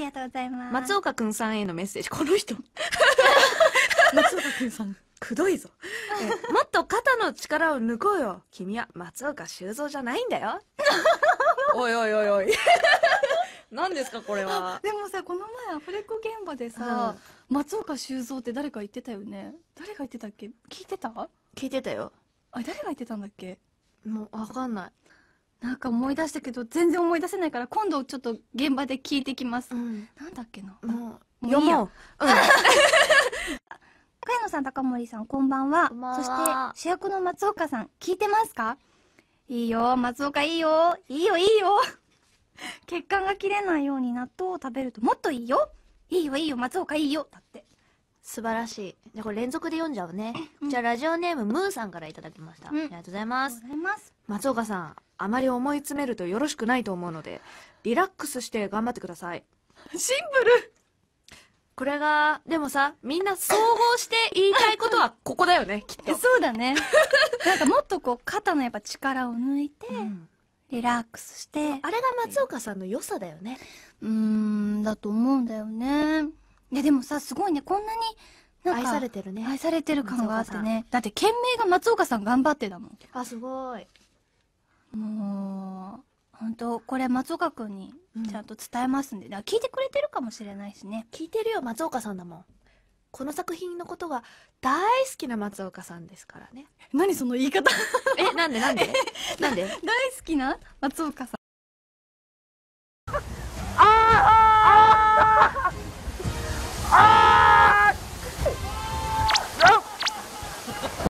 ありがとうございます。松岡くんさんへのメッセージ。この人。松岡くんさん、くどいぞ。もっと肩の力を抜こうよ。君は松岡修造じゃないんだよ。おいおいおいおい。何ですかこれはでもさこの前アフレコ現場でさ、うん、松岡修造って誰か言ってたよね誰が言ってたっけ聞いてた聞いてたよあ誰が言ってたんだっけもうわかんないなんか思い出したけど全然思い出せないから今度ちょっと現場で聞いてきます、うん、なんだっけなもう読もう うん野 さん高森さんこんばんはそして主役の松岡さん聞いてますかいいよ松岡いいよいいよいいよ 血管が切れないように納豆を食べるともっといいよいいよいいよ松岡いいよだって素晴らしい。じゃこれ連続で読んじゃうね。じゃあラジオネームムーさんからいただきました。うんありがとうございます。います。松岡さん、あまり思い詰めるとよろしくないと思うので、リラックスして頑張ってください。シンプルこれが、でもさ、みんな総合して言いたいことはここだよね、きっえと。そうだね。なんかもっとこう、肩のやっぱ力を抜いて、うんリラックスして、あれが松岡さんの良さだよね。うーん、だと思うんだよね。やでもさすごいねこんなになん愛されてるね愛されてる感があってねだって懸名が松岡さん頑張ってだもんあすごいもう本当これ松岡君にちゃんと伝えますんで、聞いてくれてるかもしれないしね聞いてるよ松岡さんだもんこの作品のことが大好きな松岡さんですからね何その言い方えなんでなんで なんで大好きな松岡さん